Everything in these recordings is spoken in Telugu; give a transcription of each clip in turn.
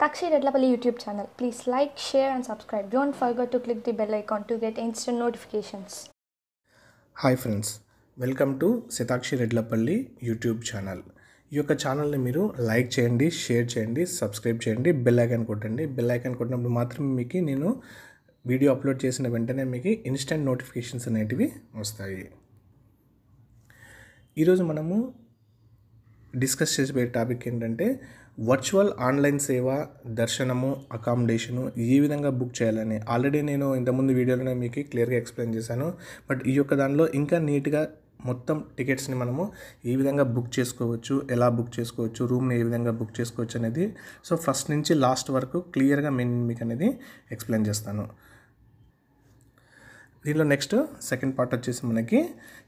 Sakshi Redlapalli YouTube channel please like share and subscribe. Don't forget to click the bell icon to get instant notifications hi friends welcome to Sitakshi Redlapalli YouTube channel ఈ యొక్క ఛానల్ని మీరు లైక్ చేయండి షేర్ చేయండి సబ్స్క్రైబ్ చేయండి బెల్ ఐకాన్ కొట్టండి బెల్ ఐకాన్ కొట్టినప్పుడు మాత్రమే మీకు నేను వీడియో అప్లోడ్ చేసిన వెంటనే మీకు ఇన్స్టెంట్ నోటిఫికేషన్స్ అనేటివి వస్తాయి ఈరోజు మనము డిస్కస్ చేసిపోయే టాపిక్ ఏంటంటే వర్చువల్ ఆన్లైన్ సేవ దర్శనము అకామిడేషను ఏ విధంగా బుక్ చేయాలని ఆల్రెడీ నేను ఇంతకుముందు వీడియోలోనే మీకు క్లియర్గా ఎక్స్ప్లెయిన్ చేశాను బట్ ఈ యొక్క దానిలో ఇంకా నీట్గా మొత్తం టికెట్స్ని మనము ఏ విధంగా బుక్ చేసుకోవచ్చు ఎలా బుక్ చేసుకోవచ్చు రూమ్ని ఏ విధంగా బుక్ చేసుకోవచ్చు అనేది సో ఫస్ట్ నుంచి లాస్ట్ వరకు క్లియర్గా నేను మీకు అనేది ఎక్స్ప్లెయిన్ చేస్తాను దీనిలో నెక్స్ట్ సెకండ్ పార్ట్ వచ్చేసి మనకి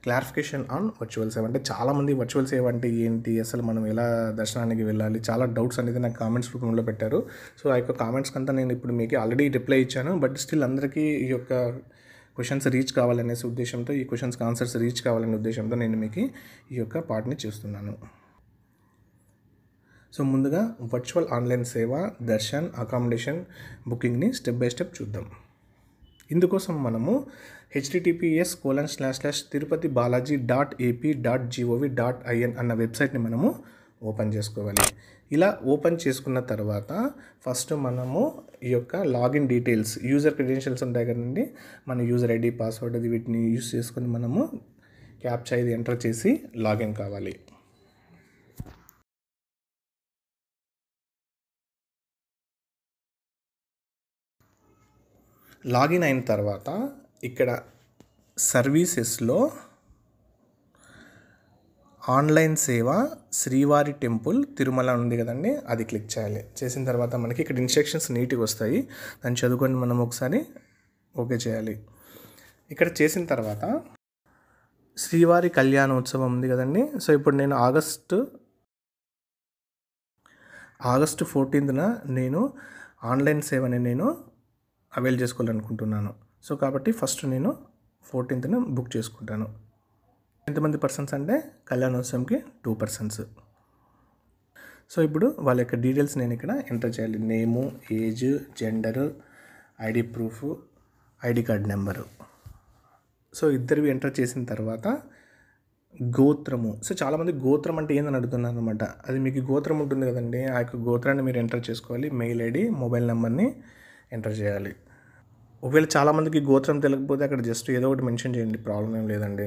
క్లారిఫికేషన్ ఆన్ వర్చువల్ ఏవంటే అంటే చాలామంది వర్చువల్ ఏవంటే అంటే ఏంటి అసలు మనం ఎలా దర్శనానికి వెళ్ళాలి చాలా డౌట్స్ అనేది నాకు కామెంట్స్ రూపంలో పెట్టారు సో ఆ యొక్క కామెంట్స్ కంతా నేను ఇప్పుడు మీకు ఆల్రెడీ రిప్లై ఇచ్చాను బట్ స్టిల్ అందరికీ ఈ యొక్క క్వశ్చన్స్ రీచ్ కావాలనేసి ఉద్దేశంతో ఈ క్వశ్చన్స్కి ఆన్సర్స్ రీచ్ కావాలనే ఉద్దేశంతో నేను మీకు ఈ యొక్క పార్ట్ని చూస్తున్నాను సో ముందుగా వర్చువల్ ఆన్లైన్ సేవ దర్శన్ అకామిడేషన్ బుకింగ్ని స్టెప్ బై స్టెప్ చూద్దాం ఇందుకోసం మనము HTTPS colon slash slash Tirupati Balaji dot AP dot GOV dot IN అన్న వెబ్సైట్ని మనము ఓపెన్ చేసుకోవాలి ఇలా ఓపెన్ చేసుకున్న తర్వాత ఫస్ట్ మనము ఈ యొక్క లాగిన్ డీటెయిల్స్ యూజర్ క్రెడెన్షియల్స్ ఉంటాయి కదండి మన యూజర్ ఐడి పాస్వర్డ్ అది వీటిని యూస్ చేసుకొని మనము క్యాప్చా ఇది ఎంటర్ చేసి లాగిన్ కావాలి లాగిన్ అయిన తర్వాత ఇక్కడ సర్వీసెస్లో ఆన్లైన్ సేవ శ్రీవారి టెంపుల్ తిరుమల ఉంది కదండి అది క్లిక్ చేయాలి చేసిన తర్వాత మనకి ఇక్కడ ఇన్స్ట్రక్షన్స్ నీట్గా వస్తాయి దాన్ని చదువుకొని మనం ఒకసారి ఓకే చేయాలి ఇక్కడ చేసిన తర్వాత శ్రీవారి కళ్యాణోత్సవం ఉంది కదండి సో ఇప్పుడు నేను ఆగస్టు ఆగస్టు ఫోర్టీన్త్న నేను ఆన్లైన్ సేవని నేను అవైల్ చేసుకోవాలనుకుంటున్నాను సో కాబట్టి ఫస్ట్ నేను ఫోర్టీన్త్ను బుక్ చేసుకుంటాను ఎంతమంది పర్సన్స్ అంటే కళ్యాణోత్సవంకి టూ పర్సన్స్ సో ఇప్పుడు వాళ్ళ యొక్క డీటెయిల్స్ నేను ఇక్కడ ఎంటర్ చేయాలి name age gender ID proof ID card number so ఇద్దరివి ఎంటర్ చేసిన తర్వాత గోత్రము సో చాలామంది గోత్రం అంటే ఏందని అడుగుతున్నారు అనమాట అది మీకు గోత్రం ఉంటుంది కదండి ఆ యొక్క గోత్రాన్ని మీరు ఎంటర్ చేసుకోవాలి మెయిల్ ఐడి మొబైల్ నెంబర్ని ఎంటర్ చేయాలి ఒకవేళ చాలామందికి గోత్రం తెలియకపోతే అక్కడ జస్ట్ ఏదో ఒకటి మెన్షన్ చేయండి ప్రాబ్లం ఏం లేదండి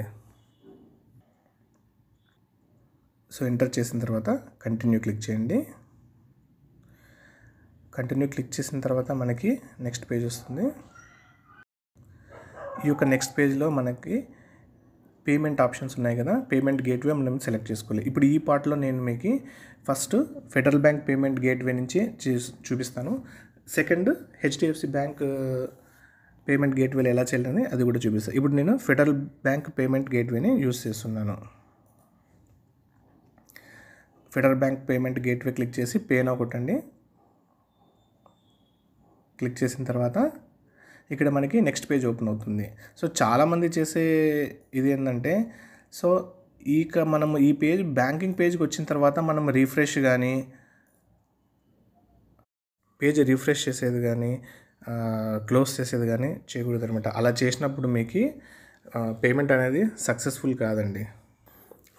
సో ఎంటర్ చేసిన తర్వాత కంటిన్యూ క్లిక్ చేయండి కంటిన్యూ క్లిక్ చేసిన తర్వాత మనకి నెక్స్ట్ పేజ్ వస్తుంది ఈ యొక్క నెక్స్ట్ పేజ్లో మనకి పేమెంట్ ఆప్షన్స్ ఉన్నాయి కదా పేమెంట్ గేట్వే మనం సెలెక్ట్ చేసుకోవాలి ఇప్పుడు ఈ పార్ట్లో నేను మీకు first federal bank payment gateway నుంచి చూపిస్తాను సెకండ్ హెచ్డిఎఫ్సి బ్యాంక్ పేమెంట్ గేట్వేలు ఎలా చేయాలని అది కూడా చూపిస్తాను ఇప్పుడు నేను ఫెడరల్ బ్యాంక్ పేమెంట్ గేట్వేని యూస్ చేస్తున్నాను federal bank payment gateway click చేసి పేనా కొట్టండి క్లిక్ చేసిన తర్వాత ఇక్కడ మనకి నెక్స్ట్ పేజ్ ఓపెన్ అవుతుంది సో చాలామంది చేసే ఇది ఏంటంటే సో ఇక మనం ఈ పేజ్ బ్యాంకింగ్ పేజ్కి వచ్చిన తర్వాత మనం రీఫ్రెష్ కానీ పేజ్ రిఫ్రెష్ చేసేది కానీ క్లోజ్ చేసేది కానీ చేయకూడదు అనమాట అలా చేసినప్పుడు మీకు పేమెంట్ అనేది సక్సెస్ఫుల్ కాదండి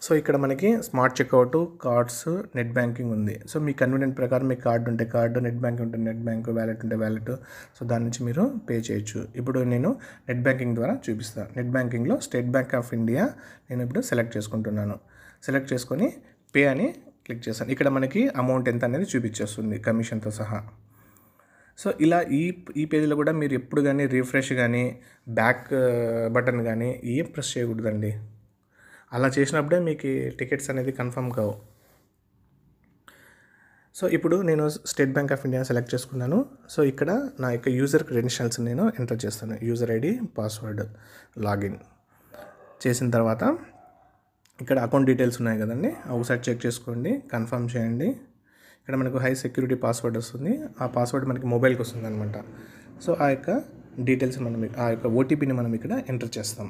సో ఇక్కడ మనకి smart checkout cards net banking ఉంది సో మీ కన్వీనియంట్ ప్రకారం మీ కార్డు ఉంటే కార్డు నెట్ బ్యాంకింగ్ ఉంటే నెట్ బ్యాంక్ వ్యాలెట్ ఉంటే వ్యాలెట్ సో దాని నుంచి మీరు పే చేయొచ్చు ఇప్పుడు నేను నెట్ బ్యాంకింగ్ ద్వారా చూపిస్తాను నెట్ బ్యాంకింగ్లో స్టేట్ బ్యాంక్ ఆఫ్ ఇండియా నేను ఇప్పుడు సెలెక్ట్ చేసుకుంటున్నాను సెలెక్ట్ చేసుకొని పే అని క్లిక్ చేస్తాను ఇక్కడ మనకి అమౌంట్ ఎంత అనేది చూపించేస్తుంది కమిషన్తో సహా సో ఇలా ఈ ఈ పేజీలో కూడా మీరు ఎప్పుడు కానీ రీఫ్రెష్ కానీ బ్యాక్ బటన్ కానీ ఏం ప్రెస్ చేయకూడదండి అలా చేసినప్పుడే మీకు టికెట్స్ అనేది కన్ఫర్మ్ కావు సో ఇప్పుడు నేను State Bank of India select చేసుకున్నాను సో ఇక్కడ నా యొక్క యూజర్ క్రెడెన్షియల్స్ నేను ఎంటర్ చేస్తాను యూజర్ ఐడి పాస్వర్డ్ లాగిన్ చేసిన తర్వాత ఇక్కడ అకౌంట్ డీటెయిల్స్ ఉన్నాయి కదండి ఒకసారి చెక్ చేసుకోండి కన్ఫర్మ్ చేయండి ఇక్కడ మనకు హై సెక్యూరిటీ పాస్వర్డ్ వస్తుంది ఆ పాస్వర్డ్ మనకి మొబైల్కి వస్తుంది అనమాట సో ఆ యొక్క డీటెయిల్స్ మనం ఆ యొక్క ఓటీపీని మనం ఇక్కడ ఎంటర్ చేస్తాం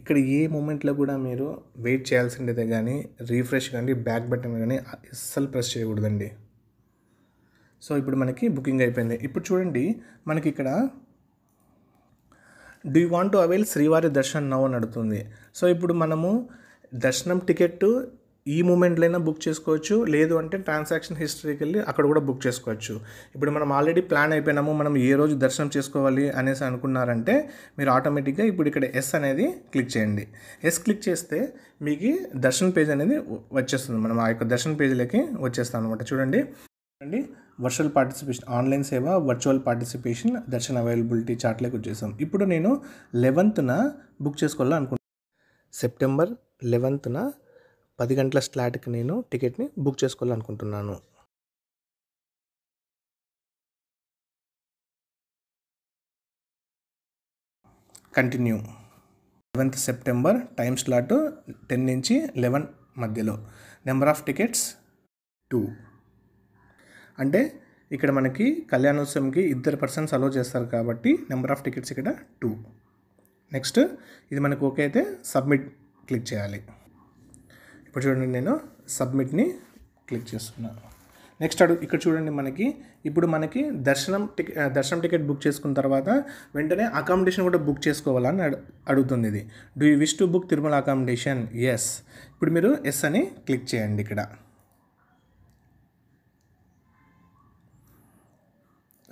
ఇక్కడ ఏ మూమెంట్లో కూడా మీరు వెయిట్ చేయాల్సిందే కానీ రీఫ్రెష్ కానీ బ్యాక్ బటన్ కానీ అస్సలు ప్రెస్ చేయకూడదండి సో ఇప్పుడు మనకి బుకింగ్ అయిపోయింది ఇప్పుడు చూడండి మనకి ఇక్కడ do you want to avail శ్రీవారి దర్శనం నవ్ అని అడుగుతుంది సో ఇప్పుడు మనము దర్శనం టికెట్ ఈ మూమెంట్లైనా బుక్ చేసుకోవచ్చు లేదు అంటే ట్రాన్సాక్షన్ హిస్టరీకి వెళ్ళి అక్కడ కూడా బుక్ చేసుకోవచ్చు ఇప్పుడు మనం ఆల్రెడీ ప్లాన్ అయిపోయినాము మనం ఏ రోజు దర్శనం చేసుకోవాలి అనేసి అనుకున్నారంటే మీరు ఆటోమేటిక్గా ఇప్పుడు ఇక్కడ ఎస్ అనేది క్లిక్ చేయండి ఎస్ క్లిక్ చేస్తే మీకు దర్శనం పేజ్ అనేది వచ్చేస్తుంది మనం ఆ యొక్క దర్శన పేజ్లోకి వచ్చేస్తాం అనమాట చూడండి వర్చువల్ పార్టిసిపేషన్ ఆన్లైన్ సేవ వర్చువల్ పార్టిసిపేషన్ దర్శన అవైలబిలిటీ చార్ట్లోకి వచ్చేసాం ఇప్పుడు నేను లెవెన్త్న బుక్ చేసుకోవాలనుకుంటున్నాను సెప్టెంబర్ లెవెన్త్న పది గంటల స్లాట్కి నేను టికెట్ని బుక్ చేసుకోవాలనుకుంటున్నాను continue eleventh September time slot ten నుంచి లెవెన్ మధ్యలో నెంబర్ ఆఫ్ టికెట్స్ టూ అంటే ఇక్కడ మనకి కళ్యాణోత్సవంకి ఇద్దరు పర్సన్స్ అలో చేస్తారు కాబట్టి నెంబర్ ఆఫ్ టికెట్స్ ఇక్కడ టూ నెక్స్ట్ ఇది మనకు ఓకే అయితే సబ్మిట్ క్లిక్ చేయాలి ఇప్పుడు చూడండి నేను సబ్మిట్ని క్లిక్ చేస్తున్నాను నెక్స్ట్ అడుగు ఇక్కడ చూడండి మనకి ఇప్పుడు మనకి దర్శనం టికెట్ దర్శనం టికెట్ బుక్ చేసుకున్న తర్వాత వెంటనే అకామిడేషన్ కూడా బుక్ చేసుకోవాలని అడుగుతుంది ఇది do you wish to book Tirumala accommodation yes ఇప్పుడు మీరు ఎస్ అని క్లిక్ చేయండి ఇక్కడ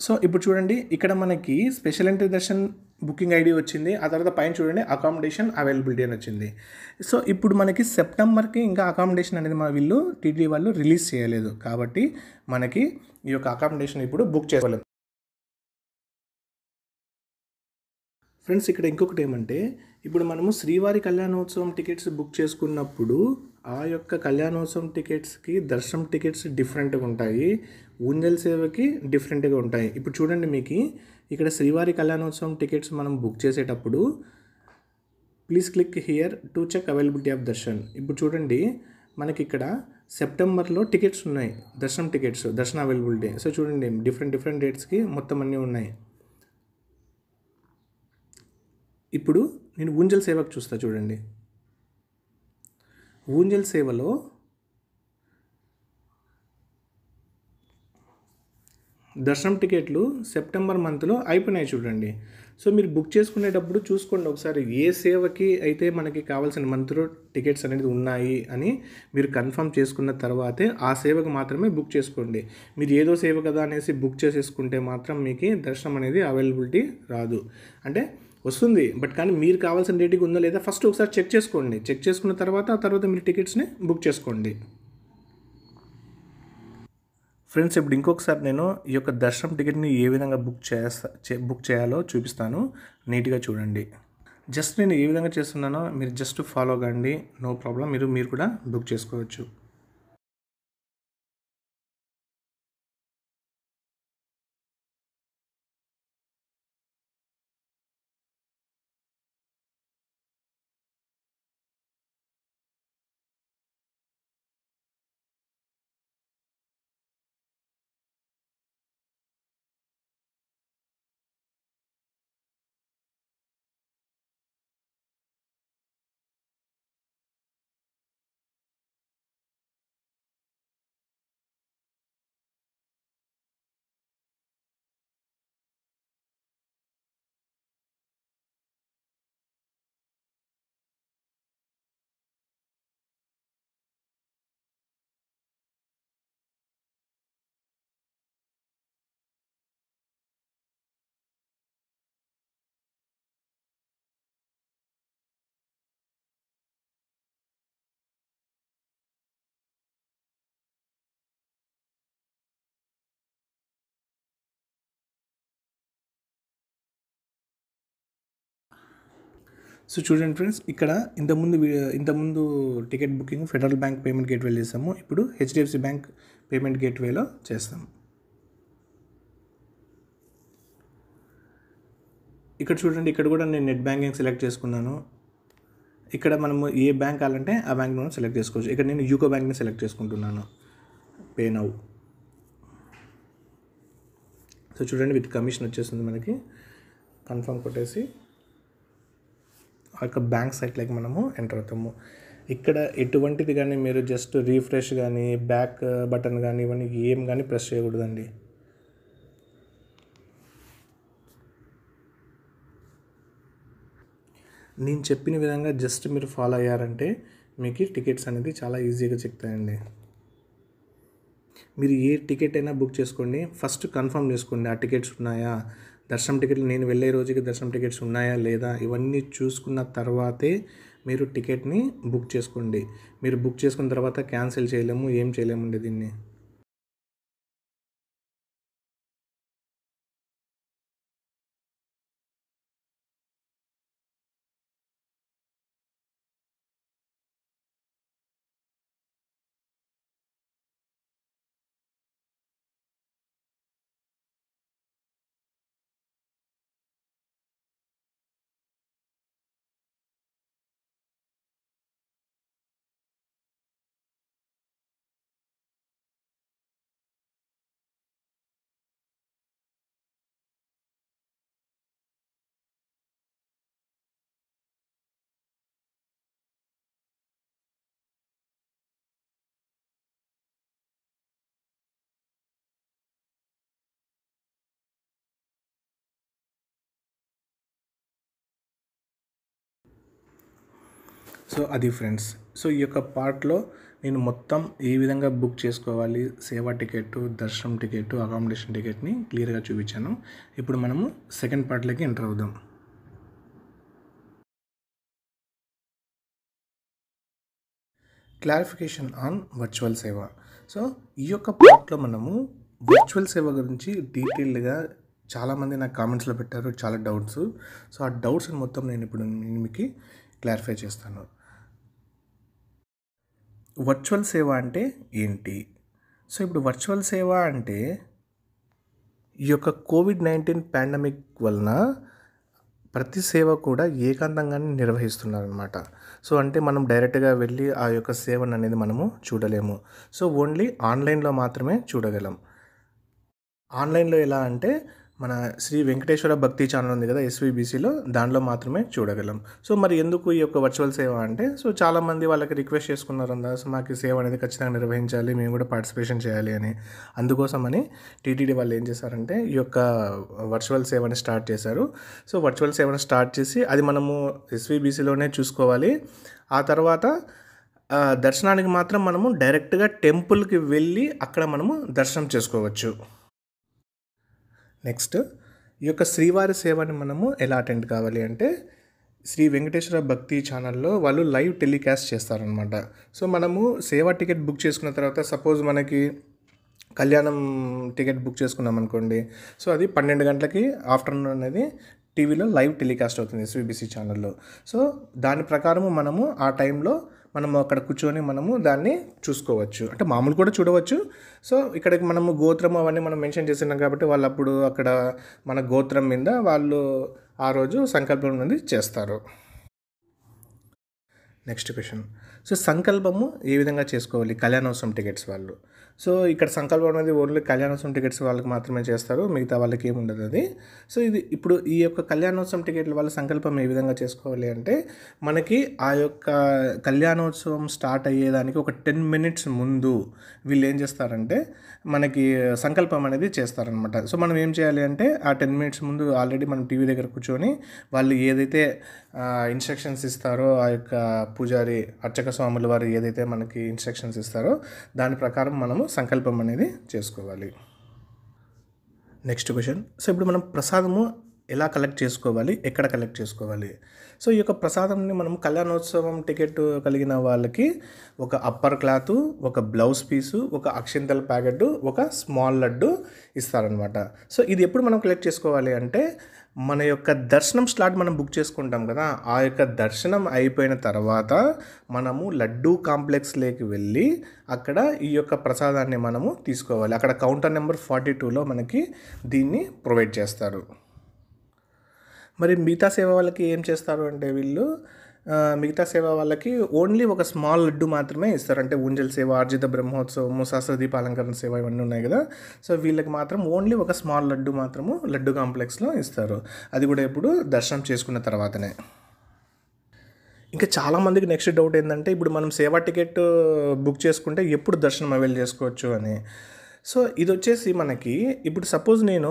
సో ఇప్పుడు చూడండి ఇక్కడ మనకి special entry darshan booking ID వచ్చింది ఆ తర్వాత పైన చూడండి అకామిడేషన్ అవైలబిలిటీ అని వచ్చింది సో ఇప్పుడు మనకి సెప్టెంబర్కి ఇంకా అకామిడేషన్ అనేది మా వీళ్ళు టీటీడీ వాళ్ళు రిలీజ్ చేయలేదు కాబట్టి మనకి ఈ యొక్క అకామిడేషన్ ఇప్పుడు బుక్ చేసుకోలేదు ఫ్రెండ్స్ ఇక్కడ ఇంకొకటి ఏమంటే ఇప్పుడు మనము శ్రీవారి కళ్యాణోత్సవం టికెట్స్ బుక్ చేసుకున్నప్పుడు ఆ యొక్క కళ్యాణోత్సవం టికెట్స్కి దర్శనం టికెట్స్ డిఫరెంట్గా ఉంటాయి ఊంజల్ సేవకి డిఫరెంట్గా ఉంటాయి ఇప్పుడు చూడండి మీకు ఇక్కడ శ్రీవారి కళ్యాణోత్సవం టికెట్స్ మనం బుక్ చేసేటప్పుడు please click here to check availability of darshan ఇప్పుడు చూడండి మనకి ఇక్కడ సెప్టెంబర్లో టికెట్స్ ఉన్నాయి దర్శనం టికెట్స్ దర్శన అవైలబిలిటీ సో చూడండి డిఫరెంట్ డిఫరెంట్ డేట్స్కి మొత్తం అన్నీ ఉన్నాయి ఇప్పుడు నేను ఊంజల్ సేవకు చూస్తా చూడండి ఊంజల్ సేవలో దర్శనం టికెట్లు సెప్టెంబర్ మంత్లో అయిపోయినాయి చూడండి సో మీరు బుక్ చేసుకునేటప్పుడు చూసుకోండి ఒకసారి ఏ సేవకి అయితే మనకి కావాల్సిన మంత్లో టికెట్స్ అనేది ఉన్నాయి అని మీరు కన్ఫర్మ్ చేసుకున్న తర్వాతే ఆ సేవకు మాత్రమే బుక్ చేసుకోండి మీరు ఏదో సేవ కదా అనేసి బుక్ చేసేసుకుంటే మాత్రం మీకు దర్శనం అనేది అవైలబిలిటీ రాదు అంటే వస్తుంది బట్ కానీ మీరు కావాల్సిన డేట్కి ఉందా లేదా ఫస్ట్ ఒకసారి చెక్ చేసుకోండి చెక్ చేసుకున్న తర్వాత ఆ తర్వాత మీరు టికెట్స్ని బుక్ చేసుకోండి ఫ్రెండ్స్ ఇప్పుడు ఇంకొకసారి నేను ఈ యొక్క దర్శనం టికెట్ని ఏ విధంగా బుక్ చేస్తా బుక్ చేయాలో చూపిస్తాను నీట్గా చూడండి జస్ట్ నేను ఏ విధంగా చేస్తున్నానో మీరు జస్ట్ ఫాలో కండి నో ప్రాబ్లం మీరు మీరు కూడా బుక్ చేసుకోవచ్చు సో చూడండి ఫ్రెండ్స్ ఇక్కడ ఇంతకుముందు ఇంతకుముందు ticket booking federal bank payment గేట్వేలో చేసాము ఇప్పుడు హెచ్డిఎఫ్సి బ్యాంక్ పేమెంట్ గేట్వేలో చేస్తాము ఇక్కడ చూడండి ఇక్కడ కూడా నేను నెట్ బ్యాంకింగ్ సెలెక్ట్ చేసుకున్నాను ఇక్కడ మనము ఏ బ్యాంక్ కావాలంటే ఆ బ్యాంక్ మనం సెలెక్ట్ చేసుకోవచ్చు ఇక్కడ నేను యూకో బ్యాంక్ని సెలెక్ట్ చేసుకుంటున్నాను పే నౌ సో చూడండి విత్ కమిషన్ వచ్చేస్తుంది మనకి కన్ఫర్మ్ కొట్టేసి ఆ యొక్క బ్యాంక్ సైట్లోకి మనము ఎంటర్ అవుతాము ఇక్కడ ఎటువంటిది కానీ మీరు జస్ట్ రీఫ్రెష్ కానీ బ్యాక్ బటన్ కానీ ఇవన్నీ ఏం కానీ ప్రెస్ చేయకూడదండి నేను చెప్పిన విధంగా జస్ట్ మీరు ఫాలో అయ్యారంటే మీకు టికెట్స్ అనేది చాలా ఈజీగా చెప్తాయండి మీరు ఏ టికెట్ అయినా బుక్ చేసుకోండి ఫస్ట్ కన్ఫర్మ్ చేసుకోండి ఆ టికెట్స్ ఉన్నాయా దర్శనం టికెట్లు నేను వెళ్ళే రోజుకి దర్శనం టికెట్స్ ఉన్నాయా లేదా ఇవన్నీ చూసుకున్న తర్వాతే మీరు టికెట్ని బుక్ చేసుకోండి మీరు బుక్ చేసుకున్న తర్వాత క్యాన్సిల్ చేయలేము ఏం అండి దీన్ని సో అది ఫ్రెండ్స్ సో ఈ యొక్క పార్ట్లో నేను మొత్తం ఏ విధంగా బుక్ చేసుకోవాలి సేవా టికెట్ దర్శనం టికెట్ అకామిడేషన్ టికెట్ని క్లియర్గా చూపించాను ఇప్పుడు మనము సెకండ్ పార్ట్లోకి ఎంటర్ అవుదాం క్లారిఫికేషన్ ఆన్ వర్చువల్ సేవ సో ఈ యొక్క పార్ట్లో మనము వర్చువల్ సేవ గురించి డీటెయిల్డ్గా చాలామంది నాకు కామెంట్స్లో పెట్టారు చాలా డౌట్స్ సో ఆ డౌట్స్ని మొత్తం నేను ఇప్పుడు మీకు క్లారిఫై చేస్తాను వర్చువల్ సేవ అంటే ఏంటి సో ఇప్పుడు వర్చువల్ సేవ అంటే ఈ యొక్క కోవిడ్ నైన్టీన్ పాండమిక్ వలన ప్రతి సేవ కూడా ఏకాంతంగానే నిర్వహిస్తున్నారనమాట సో అంటే మనం డైరెక్ట్గా వెళ్ళి ఆ యొక్క సేవను అనేది మనము చూడలేము సో ఓన్లీ ఆన్లైన్లో మాత్రమే చూడగలం ఆన్లైన్లో ఎలా అంటే మన శ్రీ వెంకటేశ్వర భక్తి ఛానల్ ఉంది కదా ఎస్వీబీసీలో దాంట్లో మాత్రమే చూడగలం సో మరి ఎందుకు ఈ యొక్క వర్చువల్ సేవ అంటే సో చాలామంది వాళ్ళకి రిక్వెస్ట్ చేసుకున్నారు అందా సో మాకు సేవ అనేది ఖచ్చితంగా నిర్వహించాలి మేము కూడా పార్టిసిపేషన్ చేయాలి అని అందుకోసమని టీటీడీ వాళ్ళు ఏం చేశారంటే ఈ యొక్క వర్చువల్ సేవని స్టార్ట్ చేశారు సో వర్చువల్ సేవను స్టార్ట్ చేసి అది మనము ఎస్వీబీసీలోనే చూసుకోవాలి ఆ తర్వాత దర్శనానికి మాత్రం మనము డైరెక్ట్గా టెంపుల్కి వెళ్ళి అక్కడ మనము దర్శనం చేసుకోవచ్చు నెక్స్ట్ ఈ యొక్క శ్రీవారి సేవని మనము ఎలా అటెండ్ కావాలి అంటే శ్రీ వెంకటేశ్వర భక్తి ఛానల్లో వాళ్ళు లైవ్ టెలికాస్ట్ చేస్తారనమాట సో మనము సేవా టికెట్ బుక్ చేసుకున్న తర్వాత సపోజ్ మనకి కళ్యాణం టికెట్ బుక్ చేసుకున్నాం అనుకోండి సో అది పన్నెండు గంటలకి ఆఫ్టర్నూన్ అనేది టీవీలో లైవ్ టెలికాస్ట్ అవుతుంది ఎస్వీబీసీ ఛానల్లో సో దాని ప్రకారము మనము ఆ టైంలో మనము అక్కడ కూర్చొని మనము దాన్ని చూసుకోవచ్చు అంటే మామూలు కూడా చూడవచ్చు సో ఇక్కడికి మనము గోత్రం అవన్నీ మనం మెన్షన్ చేసినాం కాబట్టి వాళ్ళు అప్పుడు అక్కడ మన గోత్రం మీద వాళ్ళు ఆ రోజు సంకల్పం అనేది చేస్తారు నెక్స్ట్ క్వశ్చన్ సో సంకల్పము ఏ విధంగా చేసుకోవాలి కళ్యాణోత్సవం టికెట్స్ వాళ్ళు సో ఇక్కడ సంకల్పం అనేది ఓన్లీ కళ్యాణోత్సవం టికెట్స్ వాళ్ళకి మాత్రమే చేస్తారు మిగతా వాళ్ళకి ఏమి ఉండదు అది సో ఇది ఇప్పుడు ఈ యొక్క కళ్యాణోత్సవం టికెట్ల వల్ల సంకల్పం ఏ విధంగా చేసుకోవాలి అంటే మనకి ఆ యొక్క కళ్యాణోత్సవం స్టార్ట్ అయ్యేదానికి ఒక టెన్ మినిట్స్ ముందు వీళ్ళు ఏం చేస్తారంటే మనకి సంకల్పం అనేది చేస్తారనమాట సో మనం ఏం చేయాలి అంటే ఆ టెన్ మినిట్స్ ముందు ఆల్రెడీ మనం టీవీ దగ్గర కూర్చొని వాళ్ళు ఏదైతే ఇన్స్ట్రక్షన్స్ ఇస్తారో ఆ యొక్క పూజారి అర్చక స్వాముల వారు ఏదైతే మనకి ఇన్స్ట్రక్షన్స్ ఇస్తారో దాని ప్రకారం మనము సంకల్పం అనేది చేసుకోవాలి నెక్స్ట్ క్వశ్చన్ సో ఇప్పుడు మనం ప్రసాదము ఎలా కలెక్ట్ చేసుకోవాలి ఎక్కడ కలెక్ట్ చేసుకోవాలి సో ఈ యొక్క ప్రసాదంని మనం కళ్యాణోత్సవం టికెట్ కలిగిన వాళ్ళకి ఒక అప్పర్ క్లాత్ ఒక బ్లౌజ్ పీసు ఒక అక్షింతల ప్యాకెట్ ఒక స్మాల్ లడ్డు ఇస్తారనమాట సో ఇది ఎప్పుడు మనం కలెక్ట్ చేసుకోవాలి అంటే మన యొక్క దర్శనం స్లాట్ మనం బుక్ చేసుకుంటాం కదా ఆ యొక్క దర్శనం అయిపోయిన తర్వాత మనము లడ్డూ కాంప్లెక్స్లోకి వెళ్ళి అక్కడ ఈ యొక్క ప్రసాదాన్ని మనము తీసుకోవాలి అక్కడ కౌంటర్ నెంబర్ ఫార్టీ టూలో మనకి దీన్ని ప్రొవైడ్ చేస్తారు మరి మిగతా సేవ వాళ్ళకి ఏం చేస్తారు అంటే వీళ్ళు మిగతా సేవ వాళ్ళకి ఓన్లీ ఒక స్మాల్ లడ్డు మాత్రమే ఇస్తారు అంటే ఊంజల్ సేవ ఆర్జిత బ్రహ్మోత్సవము అలంకరణ సేవ ఇవన్నీ ఉన్నాయి కదా సో వీళ్ళకి మాత్రం ఓన్లీ ఒక స్మాల్ లడ్డు మాత్రము లడ్డు కాంప్లెక్స్లో ఇస్తారు అది కూడా ఇప్పుడు దర్శనం చేసుకున్న తర్వాతనే ఇంకా చాలామందికి నెక్స్ట్ డౌట్ ఏంటంటే ఇప్పుడు మనం సేవా టికెట్ బుక్ చేసుకుంటే ఎప్పుడు దర్శనం అవైల్ చేసుకోవచ్చు అని సో ఇది వచ్చేసి మనకి ఇప్పుడు సపోజ్ నేను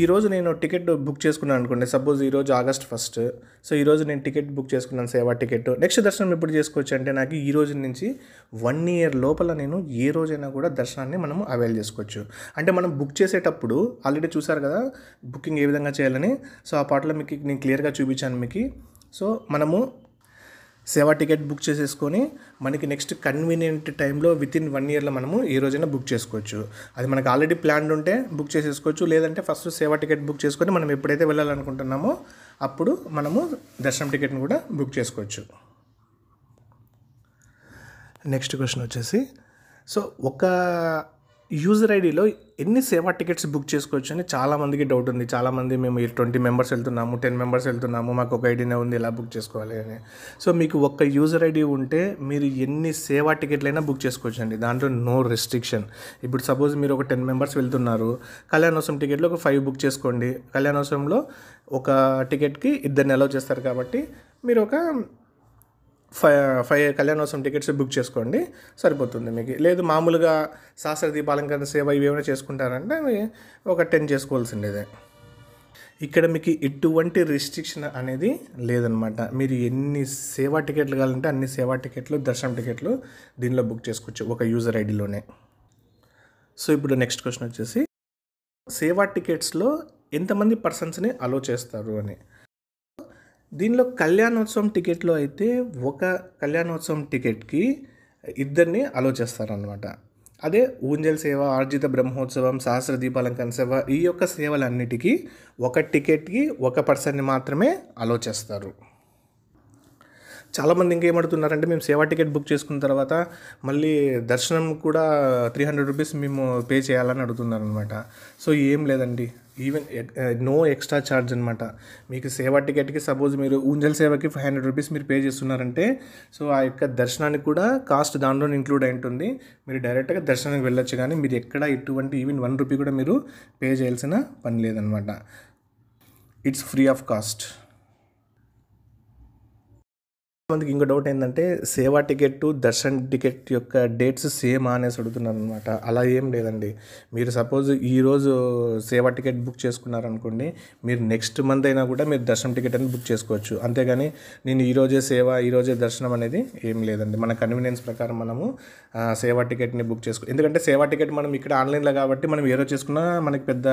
ఈరోజు నేను టికెట్ బుక్ చేసుకున్నాను అనుకోండి సపోజ్ ఈరోజు ఆగస్ట్ ఫస్ట్ సో ఈరోజు నేను టికెట్ బుక్ చేసుకున్నాను సేవా టికెట్ నెక్స్ట్ దర్శనం ఎప్పుడు చేసుకోవచ్చు అంటే నాకు ఈ రోజు నుంచి వన్ ఇయర్ లోపల నేను ఏ రోజైనా కూడా దర్శనాన్ని మనం అవైల్ చేసుకోవచ్చు అంటే మనం బుక్ చేసేటప్పుడు ఆల్రెడీ చూసారు కదా బుకింగ్ ఏ విధంగా చేయాలని సో ఆ పాటలో మీకు నేను క్లియర్గా చూపించాను మీకు సో మనము సేవ టికెట్ బుక్ చేసేసుకొని మనకి నెక్స్ట్ కన్వీనియంట్ టైంలో విత్ ఇన్ వన్ ఇయర్లో మనము ఈ రోజైనా బుక్ చేసుకోవచ్చు అది మనకు ఆల్రెడీ ప్లాన్ ఉంటే బుక్ చేసేసుకోవచ్చు లేదంటే ఫస్ట్ సేవ టికెట్ బుక్ చేసుకొని మనం ఎప్పుడైతే వెళ్ళాలనుకుంటున్నామో అప్పుడు మనము దర్శనం టికెట్ని కూడా బుక్ చేసుకోవచ్చు నెక్స్ట్ క్వశ్చన్ వచ్చేసి సో ఒక యూజర్ ఐడిలో ఎన్ని సేవా టికెట్స్ బుక్ చేసుకోవచ్చు అని చాలామందికి డౌట్ ఉంది చాలామంది మేము ట్వంటీ మెంబర్స్ వెళ్తున్నాము టెన్ మెంబర్స్ వెళ్తున్నాము మాకు ఒక ఐడినే ఉంది ఎలా బుక్ చేసుకోవాలి అని సో మీకు ఒక్క యూజర్ ఐడి ఉంటే మీరు ఎన్ని సేవా టికెట్లైనా బుక్ చేసుకోవచ్చు అండి దాంట్లో నో రెస్ట్రిక్షన్ ఇప్పుడు సపోజ్ మీరు ఒక టెన్ మెంబర్స్ వెళ్తున్నారు కళ్యాణోత్సవం టికెట్లో ఒక ఫైవ్ బుక్ చేసుకోండి కళ్యాణోత్సవంలో ఒక టికెట్కి ఇద్దరిని అలౌ చేస్తారు కాబట్టి మీరు ఒక ఫైవ్ ఫైవ్ కళ్యాణోత్సవం టికెట్స్ బుక్ చేసుకోండి సరిపోతుంది మీకు లేదు మామూలుగా శాస్త్ర దీపాలంకరణ సేవ ఇవి ఏమైనా చేసుకుంటారంటే ఒక టెన్ చేసుకోవాల్సిండేదే ఇక్కడ మీకు ఎటువంటి రిస్ట్రిక్షన్ అనేది లేదనమాట మీరు ఎన్ని సేవా టికెట్లు కావాలంటే అన్ని సేవా టికెట్లు దర్శనం టికెట్లు దీనిలో బుక్ చేసుకోవచ్చు ఒక యూజర్ ఐడిలోనే సో ఇప్పుడు నెక్స్ట్ క్వశ్చన్ వచ్చేసి సేవా టికెట్స్లో ఎంతమంది పర్సన్స్ని అలో చేస్తారు అని దీనిలో కళ్యాణోత్సవం టికెట్లో అయితే ఒక కళ్యాణోత్సవం టికెట్కి ఇద్దరిని అలో చేస్తారనమాట అదే ఊంజల్ సేవ ఆర్జిత బ్రహ్మోత్సవం సహస్ర దీపాలంకరణ సేవ ఈ యొక్క సేవలన్నిటికీ ఒక టికెట్కి ఒక పర్సన్ని మాత్రమే అలో చేస్తారు చాలామంది ఇంకేమడుతున్నారంటే మేము సేవా టికెట్ బుక్ చేసుకున్న తర్వాత మళ్ళీ దర్శనం కూడా త్రీ హండ్రెడ్ రూపీస్ మేము పే చేయాలని అడుగుతున్నారనమాట సో ఏం లేదండి ఈవెన్ నో ఎక్స్ట్రా ఛార్జ్ అనమాట మీకు సేవ టికెట్కి సపోజ్ మీరు ఊంజల్ సేవకి ఫైవ్ హండ్రెడ్ రూపీస్ మీరు పే చేస్తున్నారంటే సో ఆ యొక్క దర్శనానికి కూడా కాస్ట్ దానిలో ఇంక్లూడ్ అయి ఉంటుంది మీరు డైరెక్ట్గా దర్శనానికి వెళ్ళొచ్చు కానీ మీరు ఎక్కడ ఎటువంటి ఈవెన్ వన్ రూపీ కూడా మీరు పే చేయాల్సిన పని లేదనమాట ఇట్స్ ఫ్రీ ఆఫ్ కాస్ట్ కొంతమందికి ఇంకో డౌట్ ఏంటంటే సేవా టికెట్ దర్శన్ టికెట్ యొక్క డేట్స్ సేమ్ అనేసి అడుగుతున్నారు అనమాట అలా ఏం లేదండి మీరు సపోజ్ ఈరోజు సేవా టికెట్ బుక్ చేసుకున్నారనుకోండి మీరు నెక్స్ట్ మంత్ అయినా కూడా మీరు దర్శనం టికెట్ అని బుక్ చేసుకోవచ్చు అంతేగాని నేను ఈరోజే సేవ ఈరోజే దర్శనం అనేది ఏం లేదండి మన కన్వీనియన్స్ ప్రకారం మనము సేవా టికెట్ని బుక్ చేసుకో ఎందుకంటే సేవా టికెట్ మనం ఇక్కడ ఆన్లైన్లో కాబట్టి మనం ఏ చేసుకున్నా మనకి పెద్ద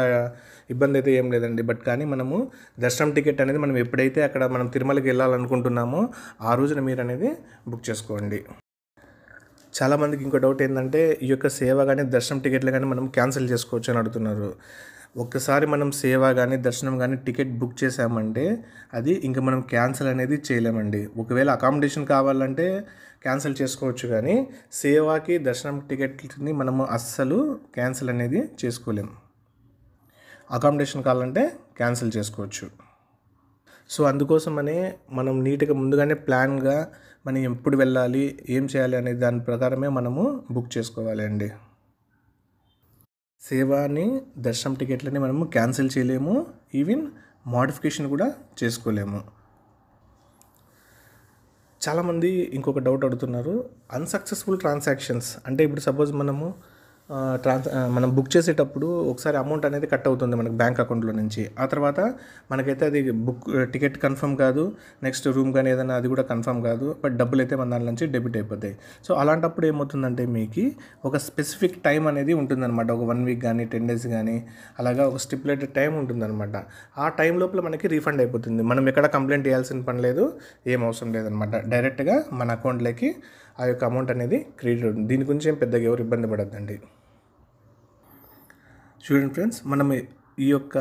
ఇబ్బంది అయితే ఏం లేదండి బట్ కానీ మనము దర్శనం టికెట్ అనేది మనం ఎప్పుడైతే అక్కడ మనం తిరుమలకి వెళ్ళాలనుకుంటున్నామో ఆ రోజున మీరు అనేది బుక్ చేసుకోండి చాలామందికి ఇంకో డౌట్ ఏంటంటే ఈ యొక్క సేవ కానీ దర్శనం టికెట్లు కానీ మనం క్యాన్సిల్ చేసుకోవచ్చు అని అడుగుతున్నారు ఒక్కసారి మనం సేవ కానీ దర్శనం కానీ టికెట్ బుక్ చేసామంటే అది ఇంకా మనం క్యాన్సిల్ అనేది చేయలేమండి ఒకవేళ అకామిడేషన్ కావాలంటే క్యాన్సిల్ చేసుకోవచ్చు కానీ సేవాకి దర్శనం టికెట్ని మనము అస్సలు క్యాన్సిల్ అనేది చేసుకోలేము అకామిడేషన్ కావాలంటే క్యాన్సిల్ చేసుకోవచ్చు సో అందుకోసమనే మనం నీట్గా ముందుగానే ప్లాన్గా మనం ఎప్పుడు వెళ్ళాలి ఏం చేయాలి అనే దాని ప్రకారమే మనము బుక్ చేసుకోవాలండి సేవాని దర్శనం టికెట్లని మనము క్యాన్సిల్ చేయలేము ఈవెన్ మోడిఫికేషన్ కూడా చేసుకోలేము చాలామంది ఇంకొక డౌట్ అడుగుతున్నారు అన్సక్సెస్ఫుల్ ట్రాన్సాక్షన్స్ అంటే ఇప్పుడు సపోజ్ మనము ట్రాన్స్ మనం బుక్ చేసేటప్పుడు ఒకసారి అమౌంట్ అనేది కట్ అవుతుంది మనకి బ్యాంక్ అకౌంట్లో నుంచి ఆ తర్వాత మనకైతే అది బుక్ టికెట్ కన్ఫర్మ్ కాదు నెక్స్ట్ రూమ్ కానీ ఏదైనా అది కూడా కన్ఫర్మ్ కాదు బట్ డబ్బులు అయితే మన దాని నుంచి డెబిట్ అయిపోతాయి సో అలాంటప్పుడు ఏమవుతుందంటే మీకు ఒక స్పెసిఫిక్ టైం అనేది ఉంటుందన్నమాట ఒక వన్ వీక్ కానీ టెన్ డేస్ కానీ అలాగా ఒక స్టిపులేటెడ్ టైం ఉంటుందన్నమాట ఆ టైం లోపల మనకి రీఫండ్ అయిపోతుంది మనం ఎక్కడ కంప్లైంట్ చేయాల్సిన పని లేదు ఏం అవసరం లేదనమాట డైరెక్ట్గా మన అకౌంట్లోకి ఆ యొక్క అమౌంట్ అనేది క్రెడిట్ అవుతుంది దీని గురించి ఏం పెద్దగా ఎవరు ఇబ్బంది పడద్దండి చూడండి ఫ్రెండ్స్ మనం ఈ యొక్క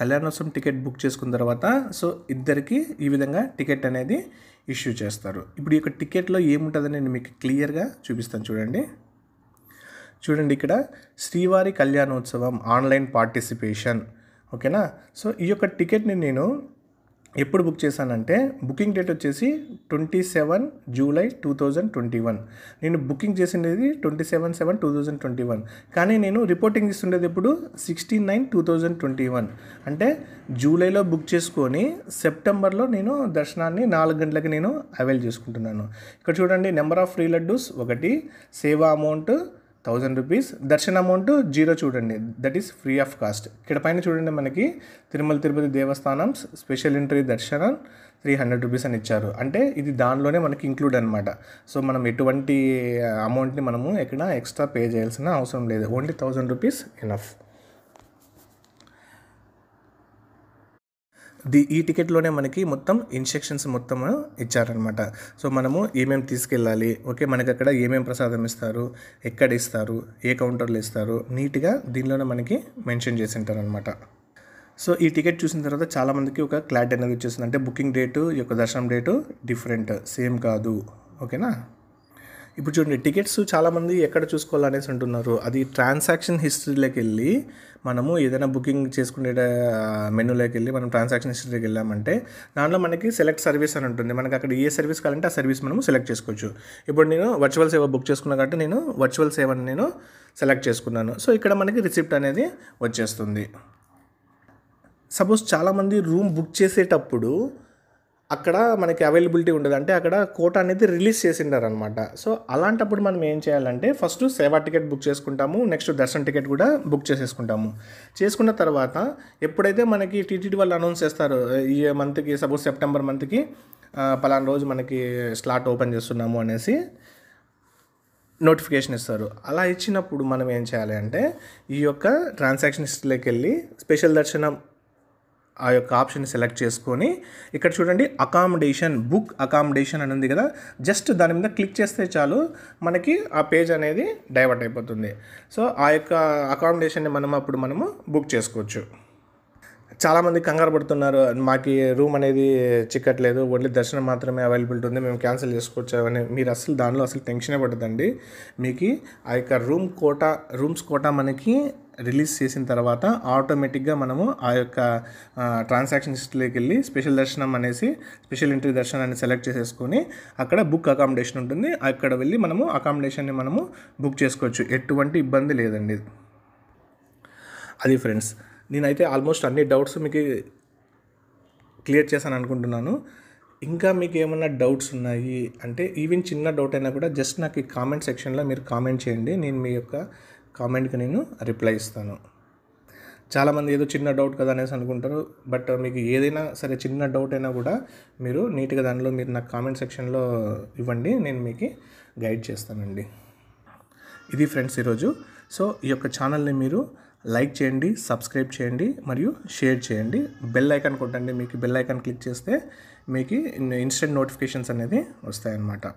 కళ్యాణోత్సవం టికెట్ బుక్ చేసుకున్న తర్వాత సో ఇద్దరికి ఈ విధంగా టికెట్ అనేది ఇష్యూ చేస్తారు ఇప్పుడు ఈ యొక్క టికెట్లో ఏముంటుందని నేను మీకు క్లియర్గా చూపిస్తాను చూడండి చూడండి ఇక్కడ శ్రీవారి కళ్యాణోత్సవం ఆన్లైన్ పార్టిసిపేషన్ ఓకేనా సో ఈ యొక్క టికెట్ని నేను ఎప్పుడు బుక్ చేశానంటే బుకింగ్ డేట్ వచ్చేసి twenty seven July two thousand twenty one నేను బుకింగ్ చేసినది twenty seven seven two thousand twenty one కానీ నేను రిపోర్టింగ్ ఇస్తుండేది ఇప్పుడు sixteen nine two thousand twenty one అంటే జూలైలో బుక్ చేసుకొని సెప్టెంబర్లో నేను దర్శనాన్ని నాలుగు గంటలకి నేను అవైల్ చేసుకుంటున్నాను ఇక్కడ చూడండి నెంబర్ ఆఫ్ ఫ్రీ లడ్డూస్ ఒకటి సేవా అమౌంట్ థౌజండ్ రూపీస్ దర్శన అమౌంట్ జీరో చూడండి that is free of cost ఇక్కడ పైన చూడండి మనకి తిరుమల తిరుపతి దేవస్థానం స్పెషల్ ఎంట్రీ దర్శనం త్రీ హండ్రెడ్ రూపీస్ అని ఇచ్చారు అంటే ఇది దానిలోనే మనకి ఇంక్లూడ్ అనమాట సో మనం ఎటువంటి అమౌంట్ని మనము ఎక్కడ ఎక్స్ట్రా పే చేయాల్సిన అవసరం లేదు only thousand rupees enough the ఈ టికెట్లోనే మనకి మొత్తం ఇన్స్ట్రక్షన్స్ మొత్తం ఇచ్చారనమాట సో మనము ఏమేమి తీసుకెళ్ళాలి ఓకే మనకి అక్కడ ఏమేమి ప్రసాదం ఇస్తారు ఎక్కడ ఇస్తారు ఏ కౌంటర్లు ఇస్తారు నీట్గా దీనిలోనే మనకి మెన్షన్ చేసి ఉంటారనమాట సో ఈ టికెట్ చూసిన తర్వాత చాలామందికి ఒక క్లారిటీ అనేది వచ్చేసింది అంటే బుకింగ్ డేటు యొక్క దర్శనం డేటు డిఫరెంట్ సేమ్ కాదు ఓకేనా ఇప్పుడు చూడండి టికెట్స్ చాలామంది ఎక్కడ చూసుకోవాలనేసి అంటున్నారు అది ట్రాన్సాక్షన్ హిస్టరీలోకి వెళ్ళి మనము ఏదైనా బుకింగ్ చేసుకునే మెనూలోకి వెళ్ళి మనం ట్రాన్సాక్షన్ హిస్టరీకి వెళ్ళామంటే దాంట్లో మనకి సెలెక్ట్ సర్వీస్ అని ఉంటుంది మనకి అక్కడ ఏ సర్వీస్ కావాలంటే ఆ సర్వీస్ మనము సెలెక్ట్ చేసుకోవచ్చు ఇప్పుడు నేను వర్చువల్ సేవ బుక్ చేసుకున్నా కాబట్టి నేను వర్చువల్ సేవని నేను సెలెక్ట్ చేసుకున్నాను సో ఇక్కడ మనకి రిసిప్ట్ అనేది వచ్చేస్తుంది సపోజ్ చాలామంది రూమ్ బుక్ చేసేటప్పుడు అక్కడ మనకి అవైలబిలిటీ ఉండదు అంటే అక్కడ కోట అనేది రిలీజ్ చేసిండారనమాట సో అలాంటప్పుడు మనం ఏం చేయాలంటే ఫస్ట్ సేవా టికెట్ బుక్ చేసుకుంటాము నెక్స్ట్ దర్శన్ టికెట్ కూడా బుక్ చేసేసుకుంటాము చేసుకున్న తర్వాత ఎప్పుడైతే మనకి టీటీడీ వాళ్ళు అనౌన్స్ చేస్తారు ఈ మంత్కి సపోజ్ సెప్టెంబర్ మంత్కి పలానా రోజు మనకి స్లాట్ ఓపెన్ చేస్తున్నాము అనేసి నోటిఫికేషన్ ఇస్తారు అలా ఇచ్చినప్పుడు మనం ఏం చేయాలి అంటే ఈ యొక్క ట్రాన్సాక్షన్ హిస్టరీలోకి వెళ్ళి స్పెషల్ దర్శనం ఆ యొక్క ఆప్షన్ సెలెక్ట్ చేసుకొని ఇక్కడ చూడండి అకామిడేషన్ బుక్ అకామిడేషన్ అని ఉంది కదా జస్ట్ దాని మీద క్లిక్ చేస్తే చాలు మనకి ఆ పేజ్ అనేది డైవర్ట్ అయిపోతుంది సో ఆ యొక్క అకామిడేషన్ని మనం అప్పుడు మనము బుక్ చేసుకోవచ్చు చాలామంది కంగారు పడుతున్నారు మాకు రూమ్ అనేది చిక్కట్లేదు ఓన్లీ దర్శనం మాత్రమే అవైలబిలిటీ ఉంది మేము క్యాన్సిల్ చేసుకోవచ్చు అని మీరు అసలు దానిలో అసలు టెన్షనే పడుతుందండి మీకు ఆ యొక్క రూమ్ కోటా రూమ్స్ కోటా మనకి రిలీజ్ చేసిన తర్వాత ఆటోమేటిక్గా మనము ఆ యొక్క ట్రాన్సాక్షన్ హిస్టరీకి వెళ్ళి స్పెషల్ దర్శనం అనేసి స్పెషల్ ఎంట్రీ దర్శనాన్ని సెలెక్ట్ చేసేసుకొని అక్కడ బుక్ అకామిడేషన్ ఉంటుంది అక్కడ వెళ్ళి మనము అకామిడేషన్ని మనము బుక్ చేసుకోవచ్చు ఎటువంటి ఇబ్బంది లేదండి అది ఫ్రెండ్స్ నేనైతే ఆల్మోస్ట్ అన్ని డౌట్స్ మీకు క్లియర్ చేశాను అనుకుంటున్నాను ఇంకా మీకు ఏమైనా డౌట్స్ ఉన్నాయి అంటే ఈవెన్ చిన్న డౌట్ అయినా కూడా జస్ట్ నాకు ఈ కామెంట్ సెక్షన్లో మీరు కామెంట్ చేయండి నేను మీ యొక్క కామెంట్కి నేను రిప్లై ఇస్తాను చాలామంది ఏదో చిన్న డౌట్ కదా అనేసి అనుకుంటారు బట్ మీకు ఏదైనా సరే చిన్న డౌట్ అయినా కూడా మీరు నీట్గా దానిలో మీరు నాకు కామెంట్ సెక్షన్లో ఇవ్వండి నేను మీకు గైడ్ చేస్తానండి ఇది ఫ్రెండ్స్ ఈరోజు సో ఈ యొక్క ఛానల్ని మీరు లైక్ చేయండి సబ్స్క్రైబ్ చేయండి మరియు షేర్ చేయండి బెల్ ఐకాన్ కొట్టండి మీకు బెల్ ఐకాన్ క్లిక్ చేస్తే మీకు ఇన్స్టెంట్ నోటిఫికేషన్స్ అనేది వస్తాయన్నమాట